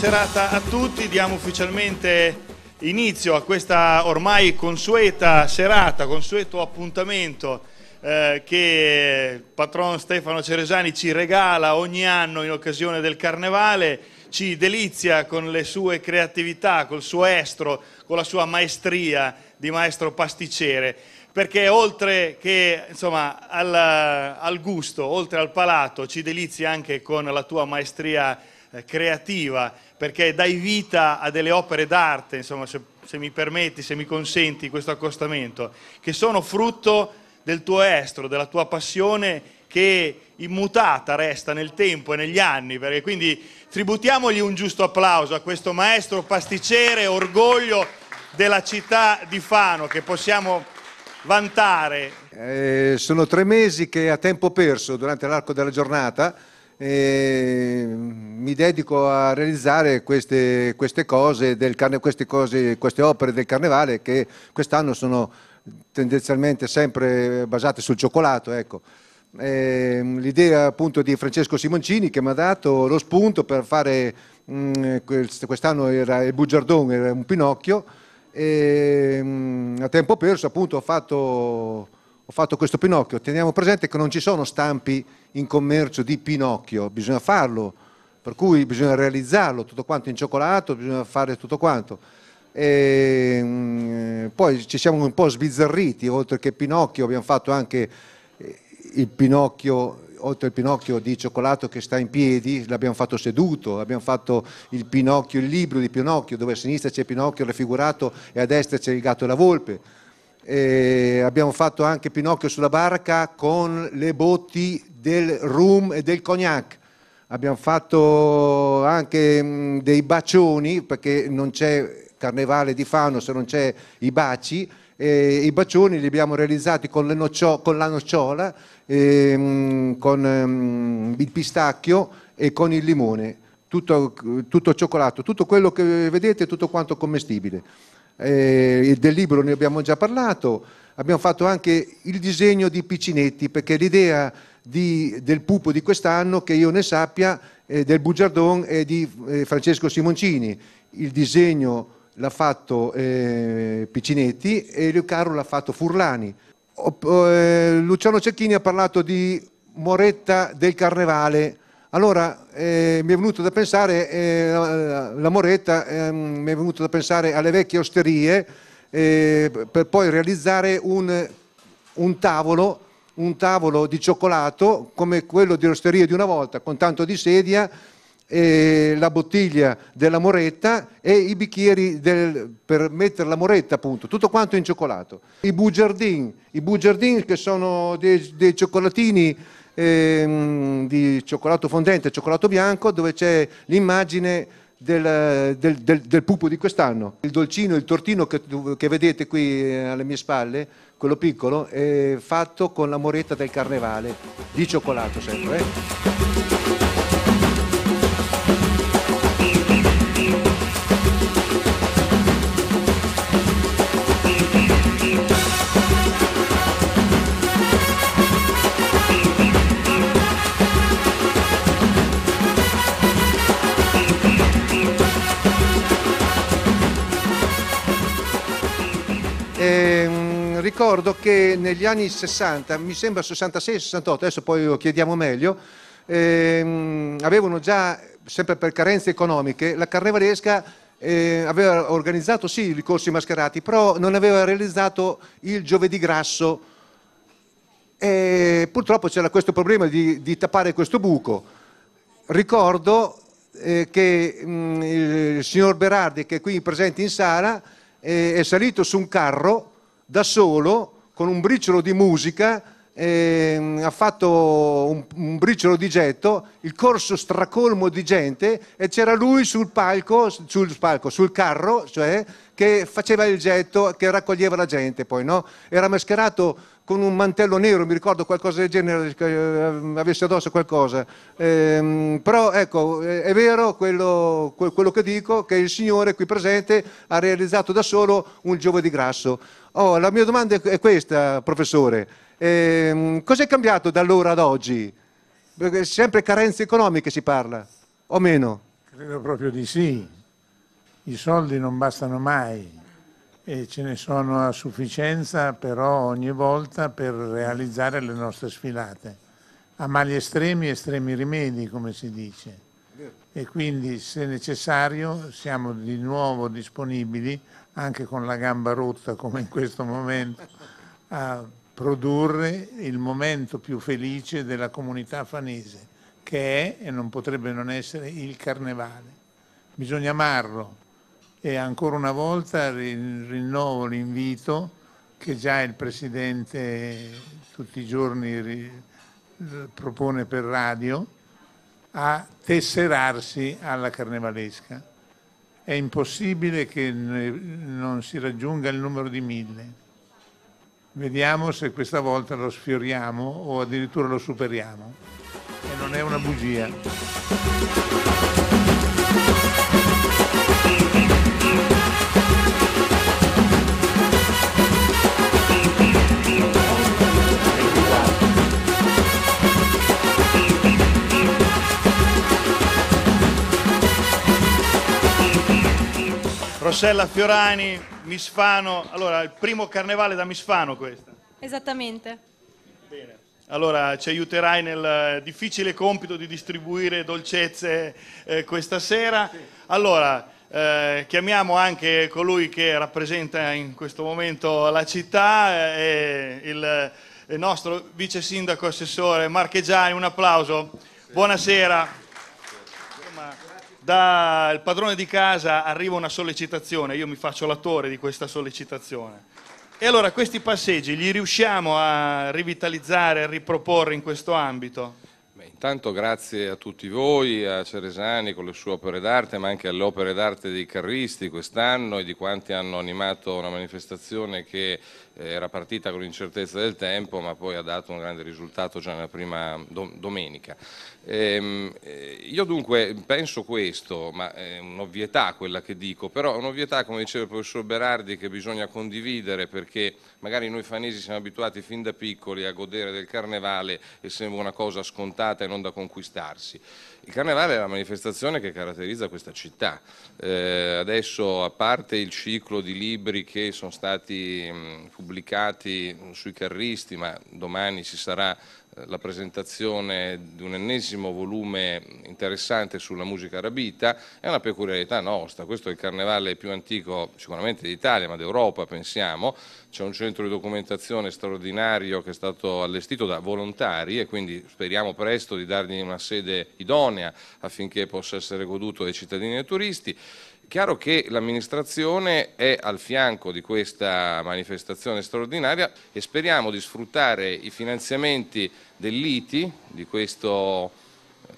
serata a tutti, diamo ufficialmente inizio a questa ormai consueta serata, consueto appuntamento eh, che il patron Stefano Ceresani ci regala ogni anno in occasione del Carnevale, ci delizia con le sue creatività, col suo estro, con la sua maestria di maestro pasticcere perché oltre che insomma, al, al, gusto, oltre al palato, ci delizi anche con la tua maestria eh, creativa, perché dai vita a delle opere d'arte, insomma, se, se mi permetti, se mi consenti questo accostamento, che sono frutto del tuo estro, della tua passione che immutata resta nel tempo e negli anni, perché quindi tributiamogli un giusto applauso a questo maestro pasticcere, orgoglio della città di Fano che possiamo vantare. Eh, sono tre mesi che a tempo perso durante l'arco della giornata e mi dedico a realizzare queste, queste cose, queste, cose, queste opere del carnevale che quest'anno sono tendenzialmente sempre basate sul cioccolato. Ecco. Ehm, l'idea appunto di Francesco Simoncini che mi ha dato lo spunto per fare, mm, quest'anno era il bugiardone, era un Pinocchio, e ehm, a tempo perso appunto ho fatto ho fatto questo Pinocchio, teniamo presente che non ci sono stampi in commercio di Pinocchio, bisogna farlo, per cui bisogna realizzarlo tutto quanto in cioccolato, bisogna fare tutto quanto. E, ehm, poi ci siamo un po' sbizzarriti, oltre che Pinocchio abbiamo fatto anche eh, il Pinocchio, oltre al Pinocchio di cioccolato che sta in piedi, l'abbiamo fatto seduto, abbiamo fatto il Pinocchio, il libro di Pinocchio, dove a sinistra c'è Pinocchio raffigurato e a destra c'è il gatto e la volpe eh, abbiamo fatto anche Pinocchio sulla barca con le botti del rum e del cognac. Abbiamo fatto anche mh, mm, dei bacioni, perché non c'è carnevale di Fano se non c'è i baci, eh, i bacioni li abbiamo realizzati con, nocio, con la nocciola, ehm, con ehm, il pistacchio e con il limone, tutto, tutto cioccolato, tutto quello che vedete, tutto quanto commestibile eh, del libro ne abbiamo già parlato, abbiamo fatto anche il disegno di Piccinetti perché l'idea del pupo di quest'anno, che io ne sappia, eh, del Bugiardon è di eh, Francesco Simoncini, il disegno l'ha fatto eh, Piccinetti e Leocaro l'ha fatto Furlani. Eh, Luciano Cecchini ha parlato di Moretta del Carnevale, allora eh, mi è venuto da pensare, eh, la, la, Moretta, eh, mi è venuto da pensare alle vecchie osterie eh, per poi realizzare un, un, tavolo, un, tavolo, di cioccolato come quello di osterie di una volta, con tanto di sedia, eh, la bottiglia della Moretta e i bicchieri del, per mettere la Moretta appunto, tutto quanto in cioccolato. I bugiardini, i bugiardini che sono dei, dei cioccolatini ehm, di cioccolato fondente e cioccolato bianco dove c'è l'immagine del, del, del, del, pupo di quest'anno. Il dolcino, il tortino che, che, vedete qui eh, alle mie spalle, quello piccolo, è fatto con la moretta del carnevale, di cioccolato sempre. Eh? ricordo che negli anni 60, mi sembra 66-68, adesso poi lo chiediamo meglio, ehm, avevano già, sempre per carenze economiche, la Carnevalesca eh, aveva organizzato sì i corsi mascherati, però non aveva realizzato il giovedì grasso. E purtroppo c'era questo problema di, di tappare questo buco. Ricordo eh, che mh, mm, il signor Berardi, che è qui presente in sala, eh, è salito su un carro da solo, con un briciolo di musica, eh, ha fatto un, un, briciolo di getto, il corso stracolmo di gente e c'era lui sul palco, sul, palco, sul carro, cioè, che faceva il getto, che raccoglieva la gente poi, no? Era mascherato con un mantello nero, mi ricordo qualcosa del genere, che ehm, avesse addosso qualcosa. Ehm, però ecco, eh, è vero quello, quello che dico, che il Signore qui presente ha realizzato da solo un giovedì grasso. Oh, la mia domanda è questa, professore. Ehm, Cos'è cambiato da allora ad oggi? Perché sempre carenze economiche si parla, o meno? Credo proprio di sì. I soldi non bastano mai e ce ne sono a sufficienza però ogni volta per realizzare le nostre sfilate. A mali estremi, estremi rimedi, come si dice. E quindi, se necessario, siamo di nuovo disponibili, anche con la gamba rotta come in questo momento, a produrre il momento più felice della comunità fanese, che è e non potrebbe non essere il carnevale. Bisogna amarlo, e ancora una volta rinnovo l'invito che già il Presidente tutti i giorni propone per radio a tesserarsi alla carnevalesca. È impossibile che non si raggiunga il numero di mille. Vediamo se questa volta lo sfioriamo o addirittura lo superiamo. E non è una bugia. Rossella Fiorani, Misfano, allora il primo carnevale da Misfano questa. Esattamente. Bene. Allora ci aiuterai nel eh, difficile compito di distribuire dolcezze eh, questa sera. Sì. Allora eh, chiamiamo anche colui che rappresenta in questo momento la città, eh, il, il, eh, nostro vice sindaco assessore Marchegiani, un applauso. Sì. Buonasera dal padrone di casa arriva una sollecitazione, io mi faccio l'attore di questa sollecitazione. E allora questi passeggi li riusciamo a rivitalizzare, a riproporre in questo ambito? Beh, intanto grazie a tutti voi, a Ceresani con le sue opere d'arte, ma anche alle opere d'arte dei carristi quest'anno e di quanti hanno animato una manifestazione che era partita con l'incertezza del tempo ma poi ha dato un grande risultato già nella prima domenica. Ehm, eh, io dunque penso questo, ma è un'ovvietà quella che dico, però è un'ovvietà come diceva il professor Berardi che bisogna condividere perché magari noi fanesi siamo abituati fin da piccoli a godere del carnevale e sembra una cosa scontata e non da conquistarsi. Il carnevale è la manifestazione che caratterizza questa città. Eh, adesso a parte il ciclo di libri che sono stati mh, pubblicati sui carristi, ma domani ci sarà eh, la presentazione di un ennesimo volume interessante sulla musica arabita, è una peculiarità nostra, questo è il carnevale più antico sicuramente d'Italia ma d'Europa pensiamo, c'è un centro di documentazione straordinario che è stato allestito da volontari e quindi speriamo presto di dargli una sede idonea affinché possa essere goduto dai cittadini e turisti. Chiaro che l'amministrazione è al fianco di questa manifestazione straordinaria e speriamo di sfruttare i finanziamenti dell'ITI, di questo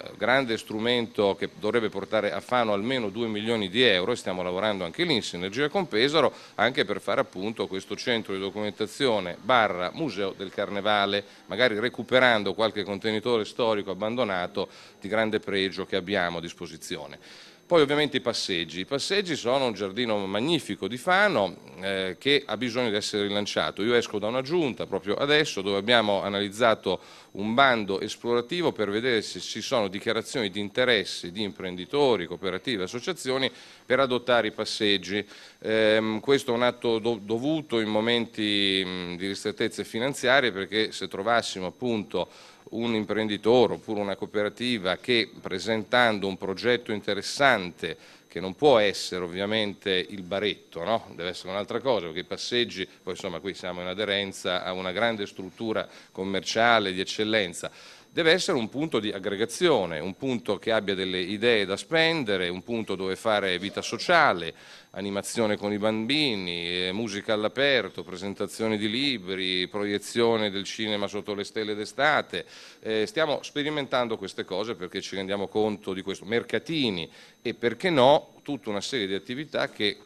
eh, grande strumento che dovrebbe portare a Fano almeno 2 milioni di euro e stiamo lavorando anche lì in sinergia con Pesaro anche per fare appunto questo centro di documentazione barra museo del carnevale magari recuperando qualche contenitore storico abbandonato di grande pregio che abbiamo a disposizione. Poi ovviamente i passeggi. I passeggi sono un giardino magnifico di Fano eh, che ha bisogno di essere rilanciato. Io esco da una giunta proprio adesso dove abbiamo analizzato un bando esplorativo per vedere se ci sono dichiarazioni di interessi di imprenditori, cooperative, associazioni per adottare i passeggi. Eh, questo è un atto dovuto in momenti mh, di ristrettezze finanziarie perché se trovassimo appunto un imprenditore oppure una cooperativa che presentando un progetto interessante che non può essere ovviamente il baretto, no? deve essere un'altra cosa, perché i passeggi, poi insomma qui siamo in aderenza a una grande struttura commerciale di eccellenza, deve essere un punto di aggregazione, un punto che abbia delle idee da spendere, un punto dove fare vita sociale, animazione con i bambini, eh, musica all'aperto, presentazione di libri, proiezione del cinema sotto le stelle d'estate. Eh, stiamo sperimentando queste cose perché ci rendiamo conto di questo. Mercatini e perché no tutta una serie di attività che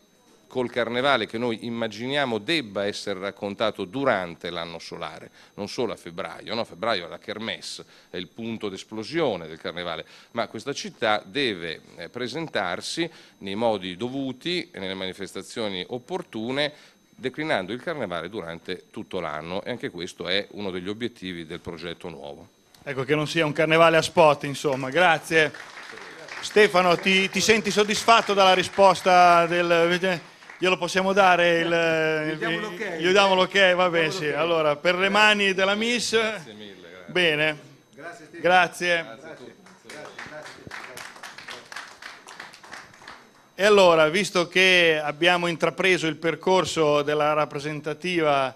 col carnevale che noi immaginiamo debba essere raccontato durante l'anno solare, non solo a febbraio, no? febbraio è la kermesse, è il punto d'esplosione del carnevale, ma questa città deve eh, presentarsi nei modi dovuti e nelle manifestazioni opportune declinando il carnevale durante tutto l'anno e anche questo è uno degli obiettivi del progetto nuovo. Ecco che non sia un carnevale a spot, insomma, grazie. Stefano, ti, ti senti soddisfatto dalla risposta del... Glielo possiamo dare il... Gli diamo l'ok. Gli diamo l'ok, va bene, sì. Allora, per le mani della Miss... Grazie mille. Grazie. Bene. Grazie. Steve. Grazie. grazie. E allora, visto che abbiamo intrapreso il percorso della rappresentativa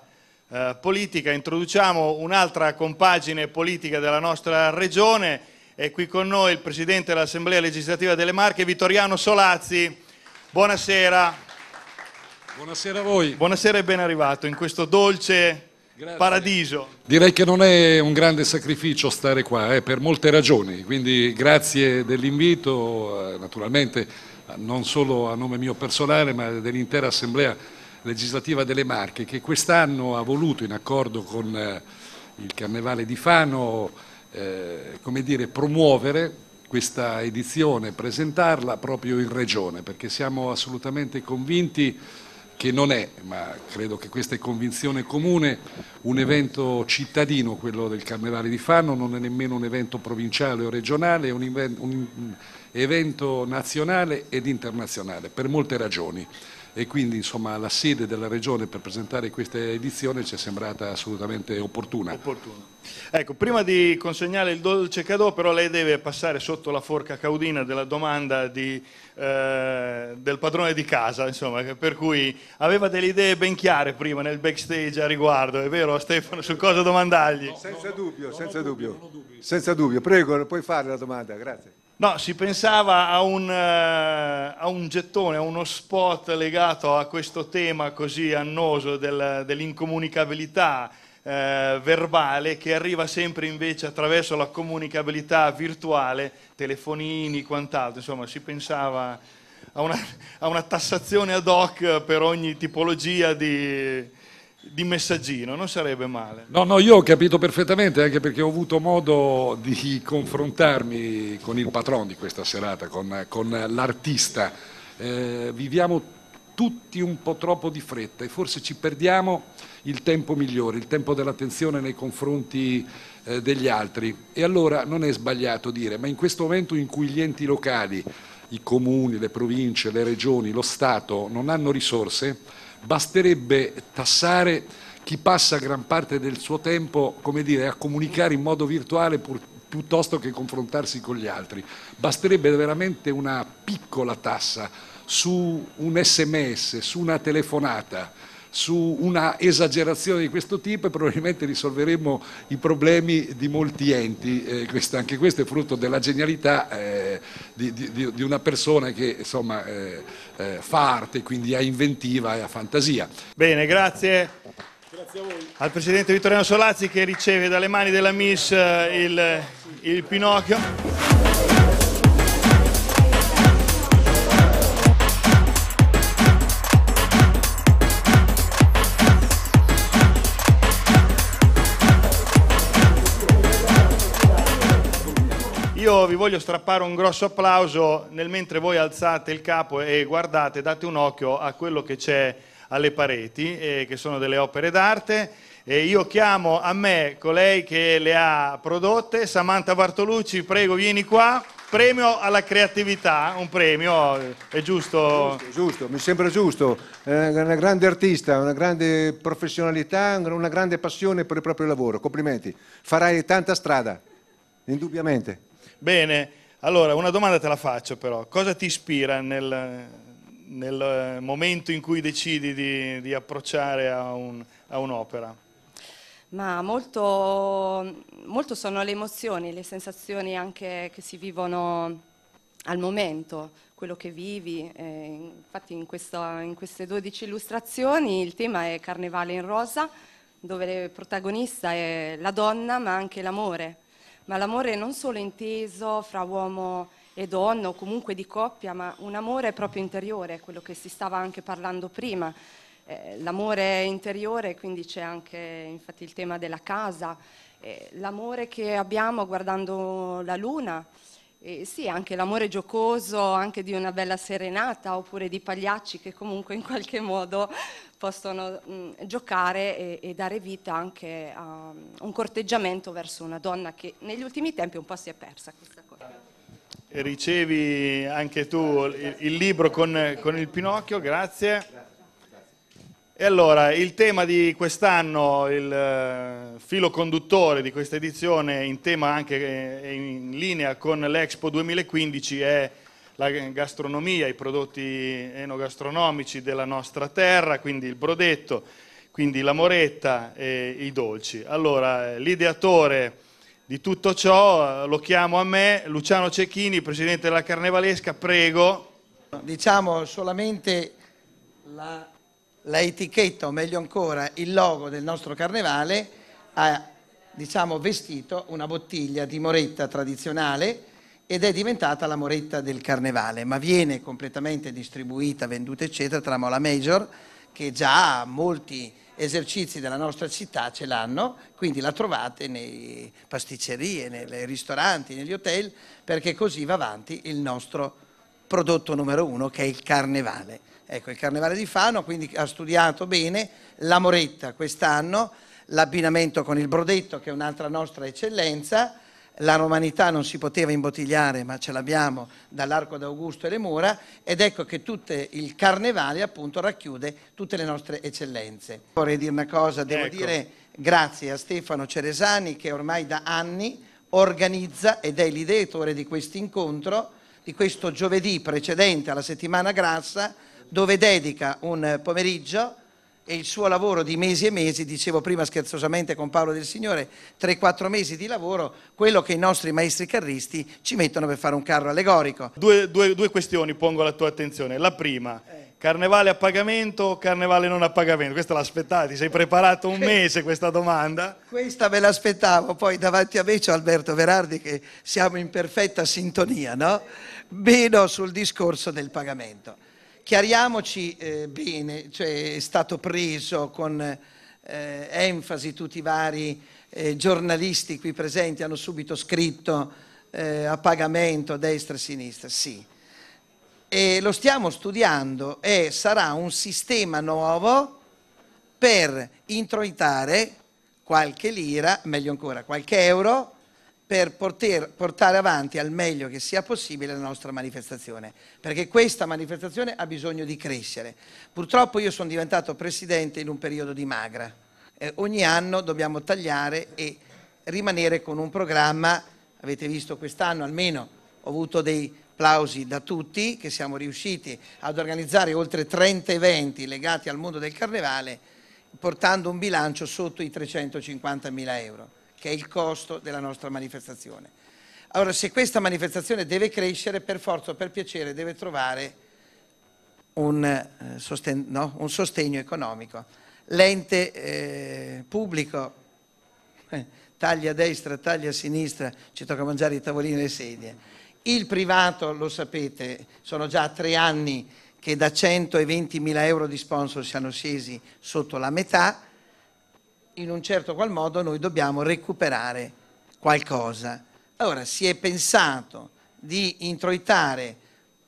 eh, politica, introduciamo un'altra compagine politica della nostra regione. È qui con noi il Presidente dell'Assemblea legislativa delle Marche, Vittoriano Solazzi. Buonasera. Buonasera a voi. Buonasera e ben arrivato in questo dolce Grazie. paradiso. Direi che non è un grande sacrificio stare qua, eh, per molte ragioni, quindi grazie dell'invito, eh, naturalmente eh, non solo a nome mio personale ma dell'intera Assemblea legislativa delle Marche che quest'anno ha voluto in accordo con eh, il Carnevale di Fano dire, promuovere questa edizione, presentarla proprio in Regione perché siamo assolutamente convinti che non è, ma credo che questa è convinzione comune, un evento cittadino, quello del Carnevale di Fanno, non è nemmeno un evento provinciale o regionale, è un evento nazionale ed internazionale, per molte ragioni e quindi insomma, la sede della Regione per presentare questa edizione ci è sembrata assolutamente opportuna. opportuna. Ecco, prima di consegnare il dolce cadeau però lei deve passare sotto la forca caudina della domanda di, eh, del padrone di casa, insomma, per cui aveva delle idee ben chiare prima nel backstage a riguardo, è vero Stefano, su cosa domandargli? No, senza no, dubbio, no, senza dubbio, dubbio. senza dubbio, prego puoi fare la domanda, grazie. No, si pensava a un... Eh, un gettone, a uno spot legato a questo tema così annoso del, dell'incomunicabilità eh, verbale che arriva sempre invece attraverso la comunicabilità virtuale, telefonini, quant'altro, insomma si pensava a una, a una tassazione ad hoc per ogni tipologia di, di messaggino, non sarebbe male. No, no, io ho capito perfettamente, anche perché ho avuto modo di confrontarmi con il patron di questa serata, con, con l'artista. Eh, viviamo tutti un po' troppo di fretta e forse ci perdiamo il tempo migliore, il tempo dell'attenzione nei confronti eh, degli altri. E allora non è sbagliato dire, ma in questo momento in cui gli enti locali, i comuni, le province, le regioni, lo Stato non hanno risorse, basterebbe tassare chi passa gran parte del suo tempo dire, a comunicare in modo virtuale pur, piuttosto che confrontarsi con gli altri. Basterebbe veramente una piccola tassa su un sms, su una telefonata, su una esagerazione di questo tipo e probabilmente risolveremo i problemi di molti enti. Eh, questo, anche questo è frutto della genialità eh, di, di, di, una persona che insomma, eh, eh fa arte, quindi ha inventiva e ha fantasia. Bene, grazie. grazie al Presidente Vittorino Solazzi che riceve dalle mani della Miss eh, il, il Pinocchio. io vi voglio strappare un grosso applauso nel mentre voi alzate il capo e guardate, date un occhio a quello che c'è alle pareti, eh, che sono delle opere d'arte. E io chiamo a me colei che le ha prodotte, Samantha Bartolucci, prego vieni qua. Premio alla creatività, un premio, è giusto? Giusto, giusto mi sembra giusto. È una grande artista, una grande professionalità, una grande passione per il proprio lavoro. Complimenti, farai tanta strada, indubbiamente. Bene, allora una domanda te la faccio però. Cosa ti ispira nel, nel eh, momento in cui decidi di, di approcciare a, un, a un'opera? Ma molto, molto, sono le emozioni, le sensazioni anche che si vivono al momento, quello che vivi. Eh, infatti in, questa, in, queste 12 illustrazioni il tema è Carnevale in rosa, dove il protagonista è la donna ma anche l'amore ma l'amore non solo inteso fra uomo e donna o comunque di coppia, ma un amore proprio interiore, quello che si stava anche parlando prima. Eh, l'amore interiore, quindi c'è anche infatti il tema della casa, eh, l'amore che abbiamo guardando la luna, E sì, anche l'amore giocoso, anche di una bella serenata oppure di pagliacci che comunque in qualche modo possono mh, mm, giocare e, e, dare vita anche a um, un corteggiamento verso una donna che negli ultimi tempi un po' si è persa questa cosa. E ricevi anche tu il, il libro con, con, il Pinocchio, grazie. E allora, il tema di quest'anno, il eh, filo conduttore di questa edizione, in tema anche eh, in linea con l'Expo 2015, è la gastronomia, i prodotti enogastronomici della nostra terra, quindi il brodetto, quindi la moretta e i dolci. Allora, l'ideatore di tutto ciò lo chiamo a me, Luciano Cecchini, presidente della Carnevalesca, prego. Diciamo solamente la, la etichetta, o meglio ancora il logo del nostro carnevale, ha diciamo, vestito una bottiglia di moretta tradizionale ed è diventata la moretta del carnevale, ma viene completamente distribuita, venduta eccetera tra Mola Major che già molti esercizi della nostra città ce l'hanno, quindi la trovate nei pasticcerie, nei ristoranti, negli hotel, perché così va avanti il nostro prodotto numero uno che è il carnevale. Ecco, il carnevale di Fano quindi ha studiato bene la moretta quest'anno, l'abbinamento con il brodetto che è un'altra nostra eccellenza, la romanità non si poteva imbottigliare, ma ce l'abbiamo dall'Arco d'Augusto e le mura, ed ecco che tutto il carnevale appunto racchiude tutte le nostre eccellenze. Vorrei dire una cosa, devo ecco. dire grazie a Stefano Ceresani che ormai da anni organizza ed è l'ideatore di questo incontro, di questo giovedì precedente alla settimana grassa, dove dedica un pomeriggio e il suo lavoro di mesi e mesi, dicevo prima scherzosamente con Paolo del Signore, 3-4 mesi di lavoro, quello che i nostri maestri carristi ci mettono per fare un carro allegorico. Due, due, due questioni pongo alla tua attenzione. La prima, eh. carnevale a pagamento o carnevale non a pagamento? Questa l'aspettavi, sei preparato un mese questa domanda? Questa me l'aspettavo, poi davanti a me c'è Alberto Verardi che siamo in perfetta sintonia, no? Meno sul discorso del pagamento chiariamoci eh, bene, cioè è stato preso con eh, enfasi tutti i vari eh, giornalisti qui presenti, hanno subito scritto eh, a pagamento destra e sinistra, sì. E lo stiamo studiando e sarà un sistema nuovo per introitare qualche lira, meglio ancora qualche euro, per poter portare avanti al meglio che sia possibile la nostra manifestazione, perché questa manifestazione ha bisogno di crescere. Purtroppo io sono diventato presidente in un periodo di magra. Eh, ogni anno dobbiamo tagliare e rimanere con un programma, avete visto quest'anno almeno, ho avuto dei applausi da tutti, che siamo riusciti ad organizzare oltre 30 eventi legati al mondo del carnevale, portando un bilancio sotto i 350 mila euro che è il costo della nostra manifestazione. Allora se questa manifestazione deve crescere, per forza o per piacere deve trovare un, eh, sosten no? un sostegno economico. L'ente eh, pubblico eh, taglia a destra, taglia a sinistra, ci tocca mangiare i tavolini e le sedie. Il privato, lo sapete, sono già tre anni che da 120 mila euro di sponsor siano scesi sotto la metà, in un certo qual modo noi dobbiamo recuperare qualcosa. Allora si è pensato di introitare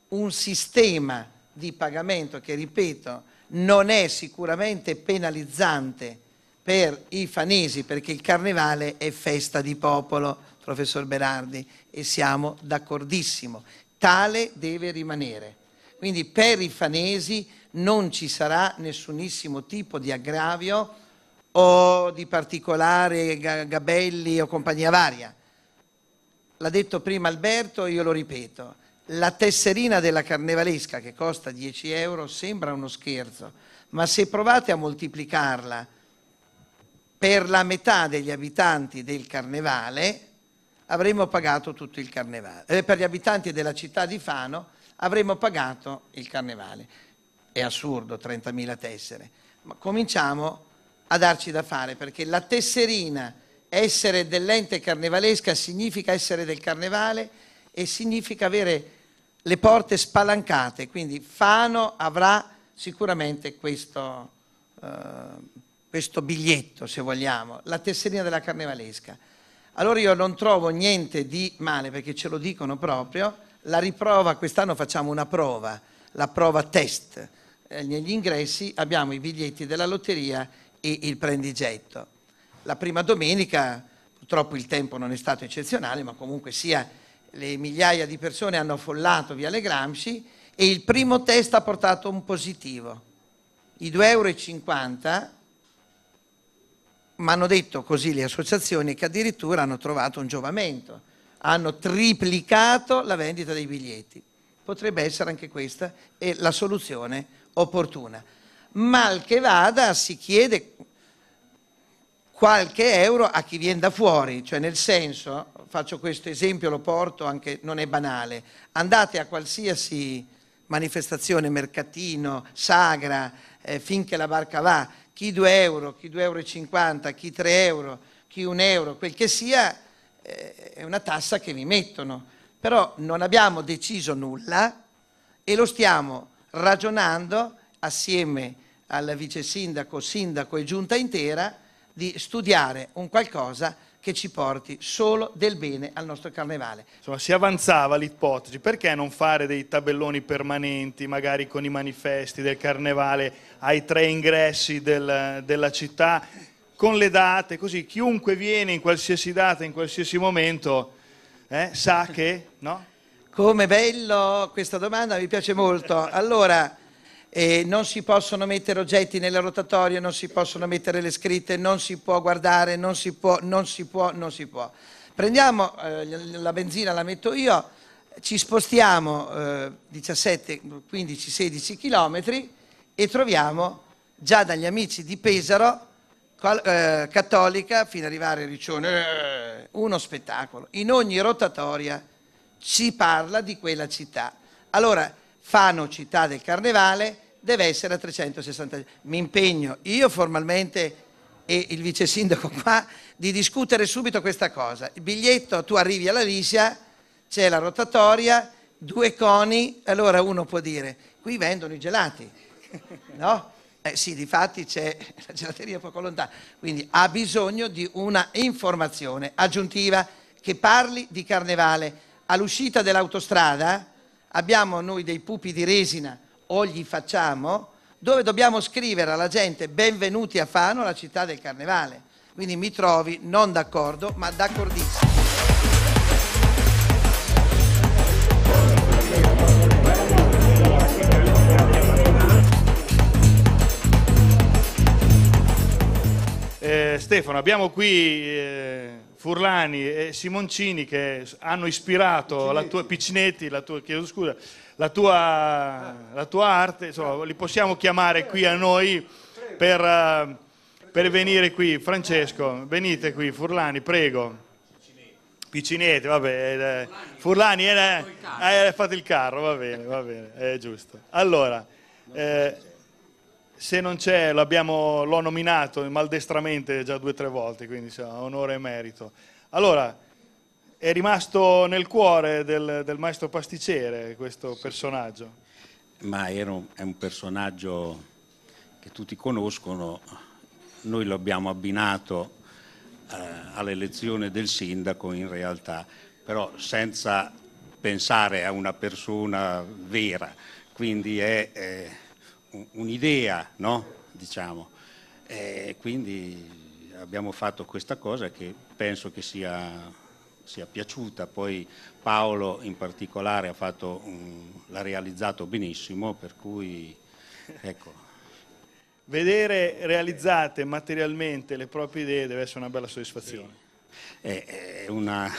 un sistema di pagamento che, ripeto, non è sicuramente penalizzante per i fanesi perché il carnevale è festa di popolo, professor Berardi, e siamo d'accordissimo. Tale deve rimanere. Quindi per i fanesi non ci sarà nessunissimo tipo di aggravio o di particolare Gabelli o compagnia varia. L'ha detto prima Alberto, io lo ripeto, la tesserina della carnevalesca che costa 10 euro sembra uno scherzo, ma se provate a moltiplicarla per la metà degli abitanti del carnevale, avremmo pagato tutto il carnevale. Eh, per gli abitanti della città di Fano avremmo pagato il carnevale. È assurdo, 30.000 tessere. Ma cominciamo a darci da fare, perché la tesserina, essere dell'ente carnevalesca, significa essere del carnevale e significa avere le porte spalancate, quindi Fano avrà sicuramente questo, eh, questo biglietto, se vogliamo, la tesserina della carnevalesca. Allora io non trovo niente di male, perché ce lo dicono proprio, la riprova, quest'anno facciamo una prova, la prova test, eh, negli ingressi abbiamo i biglietti della lotteria il prendigetto. La prima domenica, purtroppo il tempo non è stato eccezionale, ma comunque sia le migliaia di persone hanno affollato via le Gramsci e il primo test ha portato un positivo. I 2,50 euro mi hanno detto così le associazioni che addirittura hanno trovato un giovamento, hanno triplicato la vendita dei biglietti. Potrebbe essere anche questa la soluzione opportuna mal che vada si chiede qualche euro a chi viene da fuori, cioè nel senso, faccio questo esempio, lo porto anche, non è banale, andate a qualsiasi manifestazione, mercatino, sagra, eh, finché la barca va, chi 2 euro, chi 2,50 euro, 50, chi 3 euro, chi 1 euro, quel che sia, eh, è una tassa che vi mettono. Però non abbiamo deciso nulla e lo stiamo ragionando assieme al vice sindaco, sindaco e giunta intera di studiare un qualcosa che ci porti solo del bene al nostro carnevale. Insomma, si avanzava l'ipotesi, perché non fare dei tabelloni permanenti, magari con i manifesti del carnevale ai tre ingressi del, della città, con le date, così chiunque viene in qualsiasi data, in qualsiasi momento, eh, sa che, no? Come bello questa domanda, mi piace molto. Allora, eh, non si possono mettere oggetti nelle rotatorie, non si possono mettere le scritte, non si può guardare, non si può, non si può, non si può. Prendiamo eh, la benzina, la metto io, ci spostiamo eh, 17, 15, 16 chilometri e troviamo già dagli amici di Pesaro, qual, eh, cattolica, fino ad arrivare a Riccione, eh, uno spettacolo. In ogni rotatoria ci parla di quella città. Allora, Fano, città del carnevale, deve essere a 360. Mi impegno io formalmente e il vice sindaco qua di discutere subito questa cosa. Il biglietto, tu arrivi alla Lisia, c'è la rotatoria, due coni, allora uno può dire, qui vendono i gelati, no? Eh sì, di fatti c'è la gelateria poco lontana, quindi ha bisogno di una informazione aggiuntiva che parli di carnevale. All'uscita dell'autostrada, abbiamo noi dei pupi di resina o gli facciamo, dove dobbiamo scrivere alla gente benvenuti a Fano, la città del carnevale. Quindi mi trovi non d'accordo, ma d'accordissimo. Eh, Stefano, abbiamo qui eh Furlani e Simoncini che hanno ispirato Piccinetti. la tua, Piccinetti, la tua, chiedo scusa, la tua, la tua arte, insomma, li possiamo chiamare qui a noi per, eh, per venire qui. Francesco, venite qui, Furlani, prego. Piccinetti, vabbè, eh, eh, Furlani, Furlani era, ha fatto il carro, va bene, va bene, è giusto. Allora, eh, se non c'è, l'ho nominato maldestramente già due o tre volte, quindi insomma, onore e merito. Allora, è rimasto nel cuore del, del maestro pasticcere questo sì. personaggio? Ma un, è un personaggio che tutti conoscono, noi l'abbiamo abbinato eh, all'elezione del sindaco in realtà, però senza pensare a una persona vera, quindi è... Eh, un'idea, no? diciamo. E quindi abbiamo fatto questa cosa che penso che sia, sia piaciuta, poi Paolo in particolare l'ha realizzato benissimo, per cui ecco. Vedere realizzate materialmente le proprie idee deve essere una bella soddisfazione. Sì. È, è, una,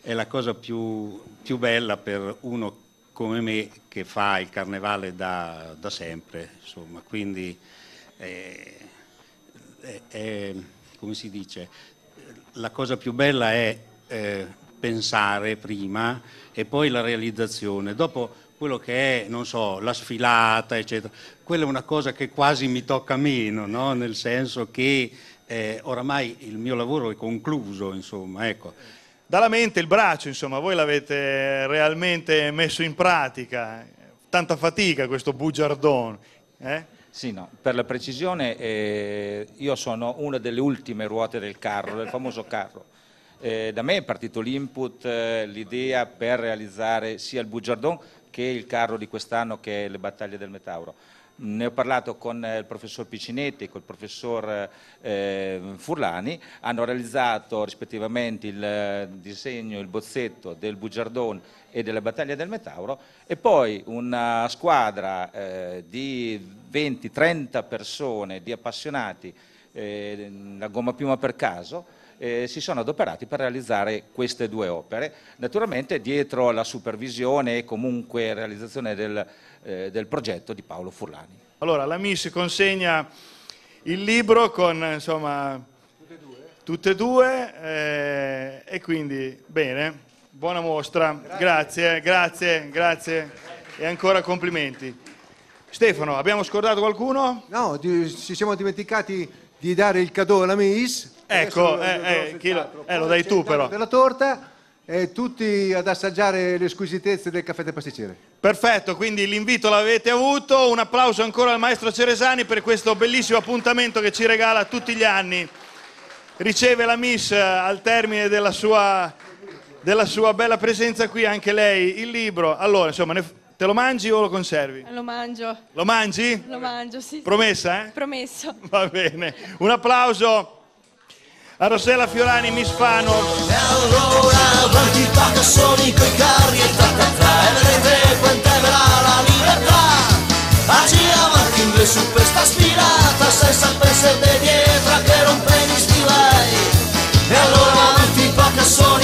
è, la cosa più, più bella per uno come me che fa il carnevale da, da sempre, insomma, quindi eh, eh, come si dice, la cosa più bella è eh, pensare prima e poi la realizzazione, dopo quello che è, non so, la sfilata, eccetera, quella è una cosa che quasi mi tocca meno, no? nel senso che eh, oramai il mio lavoro è concluso, insomma, ecco dalla mente il braccio, insomma, voi l'avete realmente messo in pratica, tanta fatica questo bugiardone. Eh? Sì, no, per la precisione eh, io sono una delle ultime ruote del carro, del famoso carro. Eh, da me è partito l'input, eh, l'idea per realizzare sia il bugiardone che il carro di quest'anno che è le battaglie del Metauro ne ho parlato con eh, il professor Piccinetti e col professor eh, Furlani, hanno realizzato rispettivamente il eh, disegno, il bozzetto del Bugiardone e della battaglia del Metauro e poi una squadra eh, di 20-30 persone, di appassionati, eh, la gomma piuma per caso, eh, si sono adoperati per realizzare queste due opere, naturalmente dietro la supervisione e comunque realizzazione del eh, del progetto di Paolo Furlani. Allora, la MIS consegna il libro con, insomma, tutte e due, tutte e, due eh, e quindi, bene, buona mostra, grazie, grazie, grazie, grazie. e ancora complimenti. Stefano, abbiamo scordato qualcuno? No, ci siamo dimenticati di dare il cadeau alla MIS. Ecco, eh, eh, lo, eh, lo, dai tu però. Per la torta e eh, tutti ad assaggiare le squisitezze del caffè del pasticcere. Perfetto, quindi l'invito l'avete avuto, un applauso ancora al maestro Ceresani per questo bellissimo appuntamento che ci regala tutti gli anni. Riceve la Miss eh, al termine della sua, della sua bella presenza qui, anche lei, il libro. Allora, insomma, te lo mangi o lo conservi? Eh, lo mangio. Lo mangi? Lo mangio, sì. Promessa, eh? Promesso. Va bene, un applauso a Rossella Fiorani, Miss Fano. E allora quanti pacassoni coi carri e ta ta ta, e vedrete quant'è vera la libertà. Agire avanti in le su questa spirata, senza pensare di dietro che rompe gli stivali. E allora quanti pacassoni